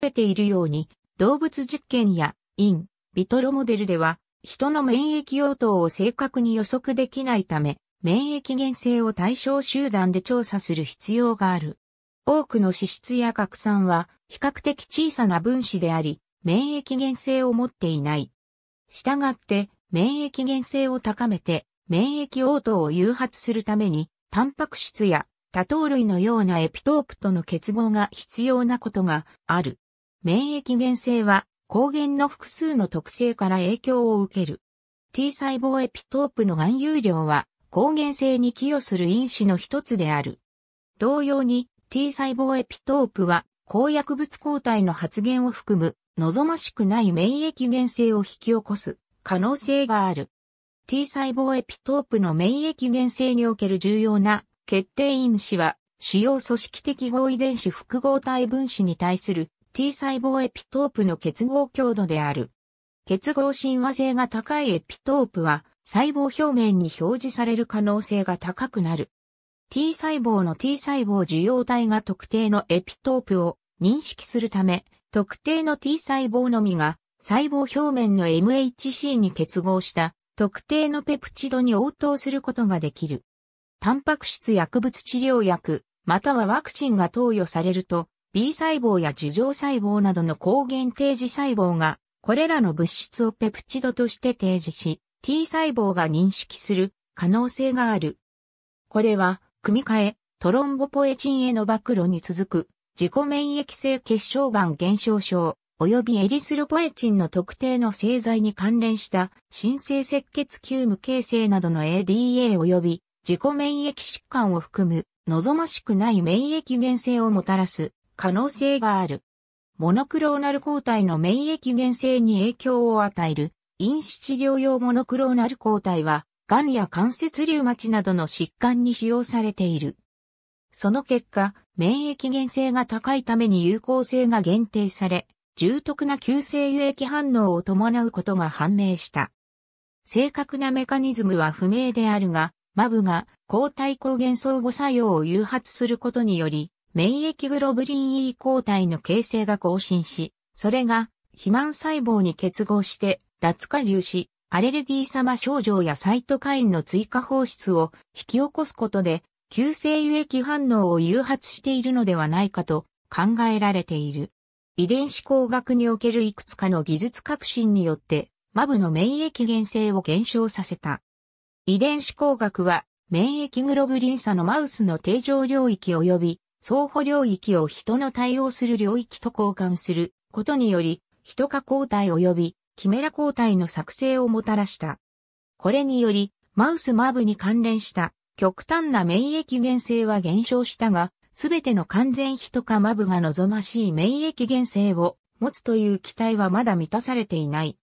べているように、動物実験や、イン、ビトロモデルでは、人の免疫応答を正確に予測できないため、免疫原性を対象集団で調査する必要がある。多くの脂質や核酸は比較的小さな分子であり、免疫原性を持っていない。したがって、免疫原性を高めて、免疫応答を誘発するために、タンパク質や多糖類のようなエピトープとの結合が必要なことがある。免疫原性は抗原の複数の特性から影響を受ける。T 細胞エピトープの含有量は抗原性に寄与する因子の一つである。同様に T 細胞エピトープは抗薬物抗体の発現を含む望ましくない免疫原性を引き起こす可能性がある。T 細胞エピトープの免疫原性における重要な決定因子は主要組織的合遺伝子複合体分子に対する T 細胞エピトープの結合強度である。結合親和性が高いエピトープは細胞表面に表示される可能性が高くなる。T 細胞の T 細胞受容体が特定のエピトープを認識するため、特定の T 細胞のみが細胞表面の MHC に結合した特定のペプチドに応答することができる。タンパク質薬物治療薬、またはワクチンが投与されると、t 細胞や樹状細胞などの抗原提示細胞が、これらの物質をペプチドとして提示し、T 細胞が認識する可能性がある。これは、組み換え、トロンボポエチンへの暴露に続く、自己免疫性血小板減少症、及びエリスロポエチンの特定の製剤に関連した、新生赤血球無形成などの ADA 及び、自己免疫疾患を含む、望ましくない免疫原性をもたらす、可能性がある。モノクローナル抗体の免疫原性に影響を与える、因子治療用モノクローナル抗体は、癌や関節リウマチなどの疾患に使用されている。その結果、免疫原性が高いために有効性が限定され、重篤な急性輸液反応を伴うことが判明した。正確なメカニズムは不明であるが、マブが抗体抗原相互作用を誘発することにより、免疫グロブリン E 抗体の形成が更新し、それが肥満細胞に結合して脱下流し、アレルギー様症状やサイトカインの追加放出を引き起こすことで、急性輸液反応を誘発しているのではないかと考えられている。遺伝子工学におけるいくつかの技術革新によって、マブの免疫原性を減少させた。遺伝子工学は、免疫グロブリン差のマウスの定常領域及び相互領域を人の対応する領域と交換することにより、人化交代及びキメラ交代の作成をもたらした。これにより、マウスマブに関連した極端な免疫原性は減少したが、すべての完全人化マブが望ましい免疫原性を持つという期待はまだ満たされていない。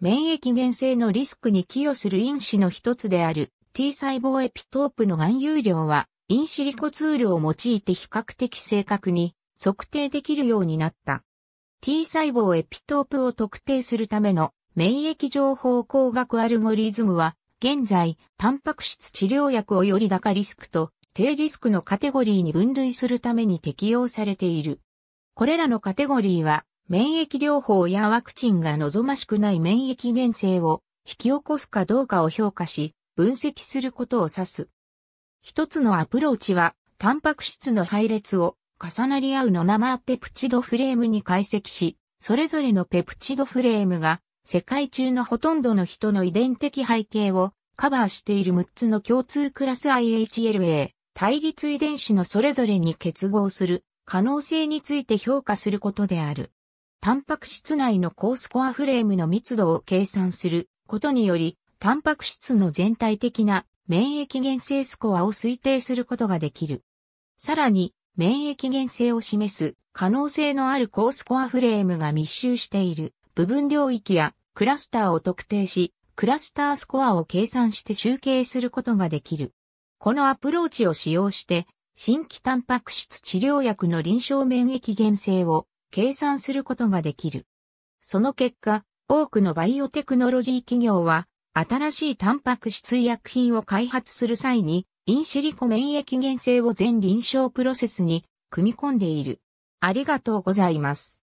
免疫原性のリスクに寄与する因子の一つである T 細胞エピトープの含有量はインシリコツールを用いて比較的正確に測定できるようになった。T 細胞エピトープを特定するための免疫情報工学アルゴリズムは、現在、タンパク質治療薬をより高リスクと低リスクのカテゴリーに分類するために適用されている。これらのカテゴリーは、免疫療法やワクチンが望ましくない免疫原性を引き起こすかどうかを評価し、分析することを指す。一つのアプローチは、タンパク質の配列を重なり合うの生ペプチドフレームに解析し、それぞれのペプチドフレームが世界中のほとんどの人の遺伝的背景をカバーしている6つの共通クラス IHLA、対立遺伝子のそれぞれに結合する可能性について評価することである。タンパク質内の高スコアフレームの密度を計算することにより、タンパク質の全体的な免疫原性スコアを推定することができる。さらに、免疫原性を示す可能性のある高スコアフレームが密集している部分領域やクラスターを特定し、クラスタースコアを計算して集計することができる。このアプローチを使用して、新規タンパク質治療薬の臨床免疫原性を計算することができる。その結果、多くのバイオテクノロジー企業は新しいタンパク質医薬品を開発する際に、インシリコ免疫原性を全臨床プロセスに組み込んでいる。ありがとうございます。